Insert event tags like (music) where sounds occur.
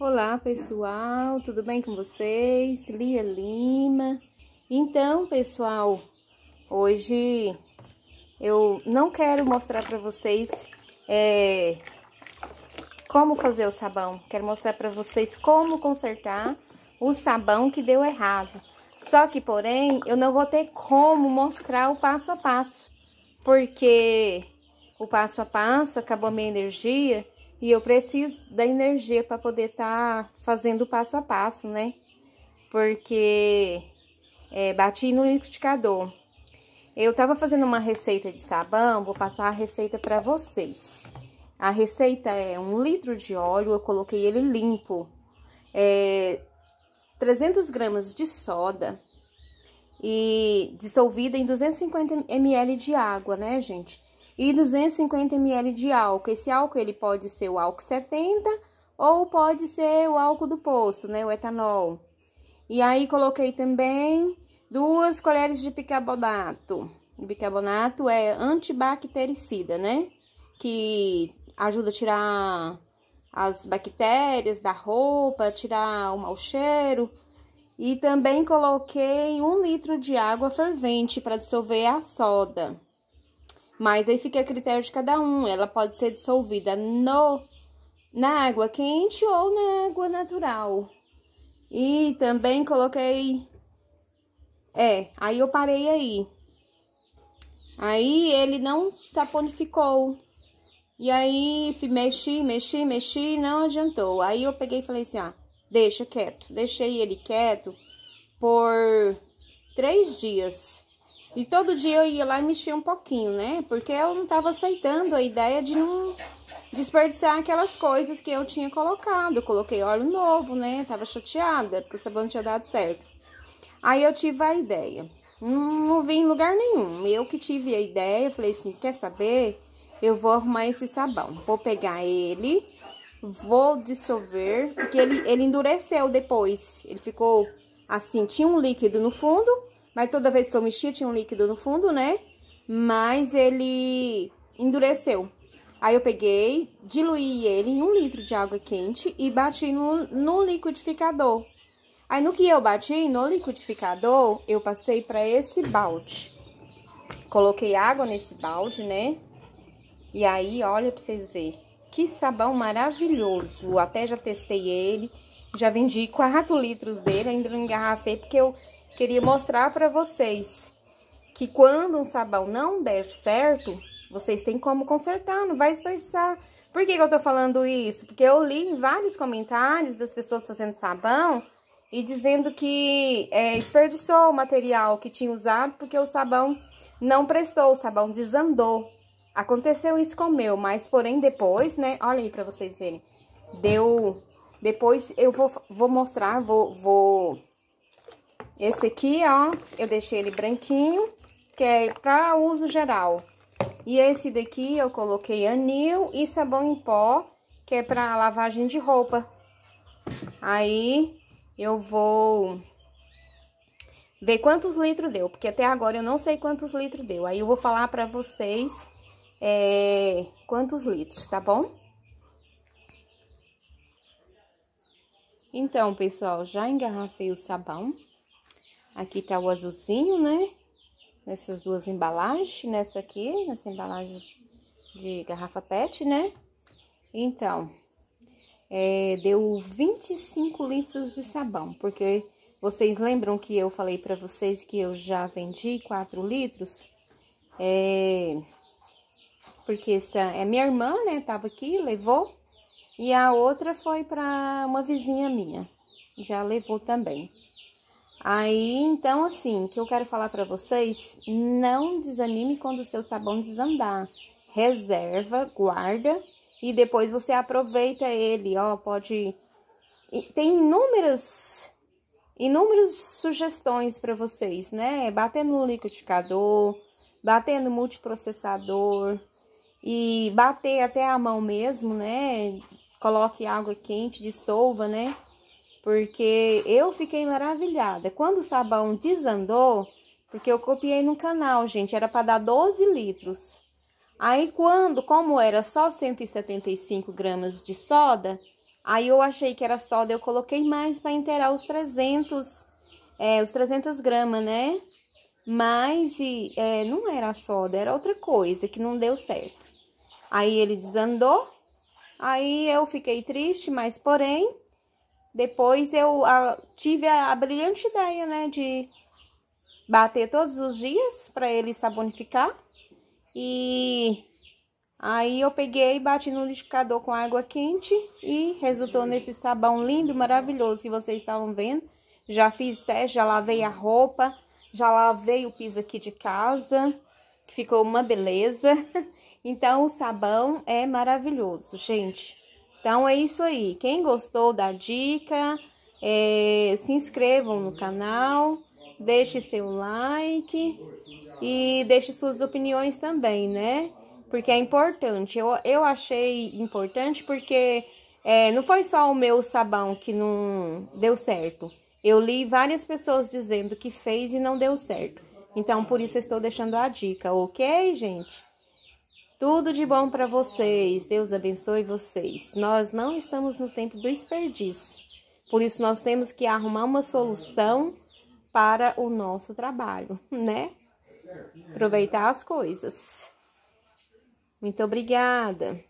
Olá pessoal, tudo bem com vocês? Lia Lima. Então, pessoal, hoje eu não quero mostrar para vocês é, como fazer o sabão. Quero mostrar para vocês como consertar o sabão que deu errado. Só que, porém, eu não vou ter como mostrar o passo a passo, porque o passo a passo acabou a minha energia e eu preciso da energia para poder estar tá fazendo passo a passo, né? Porque é, bati no liquidificador. Eu tava fazendo uma receita de sabão, vou passar a receita para vocês. A receita é um litro de óleo, eu coloquei ele limpo. É, 300 gramas de soda e dissolvida em 250 ml de água, né, gente? e 250 ml de álcool. Esse álcool ele pode ser o álcool 70 ou pode ser o álcool do posto, né, o etanol. E aí coloquei também duas colheres de bicarbonato. O bicarbonato é antibactericida, né? Que ajuda a tirar as bactérias da roupa, tirar o mau cheiro. E também coloquei um litro de água fervente para dissolver a soda. Mas aí fica a critério de cada um. Ela pode ser dissolvida no na água quente ou na água natural. E também coloquei é, aí eu parei aí. Aí ele não saponificou. E aí mexi, mexi, mexi, não adiantou. Aí eu peguei e falei assim: "Ah, deixa quieto". Deixei ele quieto por três dias. E todo dia eu ia lá e mexia um pouquinho, né? Porque eu não estava aceitando a ideia de não desperdiçar aquelas coisas que eu tinha colocado. Eu coloquei óleo novo, né? Eu tava chateada, porque o sabão não tinha dado certo. Aí eu tive a ideia. Não, não vi em lugar nenhum. Eu que tive a ideia, falei assim: quer saber? Eu vou arrumar esse sabão. Vou pegar ele, vou dissolver, porque ele, ele endureceu depois. Ele ficou assim: tinha um líquido no fundo mas toda vez que eu mexia, tinha um líquido no fundo, né? Mas ele endureceu. Aí eu peguei, diluí ele em um litro de água quente e bati no, no liquidificador. Aí no que eu bati no liquidificador, eu passei para esse balde. Coloquei água nesse balde, né? E aí, olha para vocês verem. Que sabão maravilhoso. Até já testei ele. Já vendi 4 litros dele, ainda não engarrafei, porque eu queria mostrar para vocês que quando um sabão não der certo, vocês têm como consertar, não vai desperdiçar. Por que, que eu tô falando isso? Porque eu li vários comentários das pessoas fazendo sabão e dizendo que é, desperdiçou o material que tinha usado porque o sabão não prestou, o sabão desandou. Aconteceu isso com o meu, mas porém depois, né? Olha aí pra vocês verem. Deu... Depois eu vou, vou mostrar, vou, vou esse aqui, ó, eu deixei ele branquinho, que é para uso geral. E esse daqui eu coloquei anil e sabão em pó, que é para lavagem de roupa. Aí eu vou ver quantos litros deu, porque até agora eu não sei quantos litros deu. Aí eu vou falar para vocês é, quantos litros, tá bom? Então, pessoal, já engarrafei o sabão. Aqui tá o azulzinho, né? Nessas duas embalagens, nessa aqui, nessa embalagem de garrafa pet, né? Então, é, deu 25 litros de sabão, porque vocês lembram que eu falei para vocês que eu já vendi 4 litros? É, porque essa é minha irmã, né? Tava aqui, levou. E a outra foi para uma vizinha minha. Já levou também. Aí, então, assim, o que eu quero falar para vocês, não desanime quando o seu sabão desandar. Reserva, guarda e depois você aproveita ele, ó, pode... Tem inúmeras, inúmeras sugestões para vocês, né? Batendo no liquidificador, batendo no multiprocessador e bater até a mão mesmo, né? Coloque água quente, dissolva, né? porque eu fiquei maravilhada. Quando o sabão desandou, porque eu copiei no canal, gente, era para dar 12 litros. Aí quando, como era só 175 gramas de soda, aí eu achei que era soda, eu coloquei mais para inteirar os 300, é, os 300 gramas, né? Mas e, é, não era soda, era outra coisa que não deu certo. Aí ele desandou, aí eu fiquei triste, mas porém depois eu a, tive a, a, brilhante ideia, né, de bater todos os dias para ele sabonificar. E aí eu peguei, bati no liquidificador com água quente e resultou nesse sabão lindo, maravilhoso que vocês estavam vendo. Já fiz teste, já lavei a roupa, já lavei o piso aqui de casa, que ficou uma beleza. (laughs) Então, o sabão é maravilhoso, gente. Então é isso aí. Quem gostou da dica, é, se inscrevam no canal, deixe seu like e deixe suas opiniões também, né? Porque é importante. Eu, eu achei importante porque é, não foi só o meu sabão que não deu certo. Eu li várias pessoas dizendo que fez e não deu certo. Então, por isso eu estou deixando a dica, ok, gente? Tudo de bom para vocês. Deus abençoe vocês. Nós não estamos no tempo do desperdício. Por isso nós temos que arrumar uma solução para o nosso trabalho, (laughs) né? Aproveitar as coisas. Muito obrigada.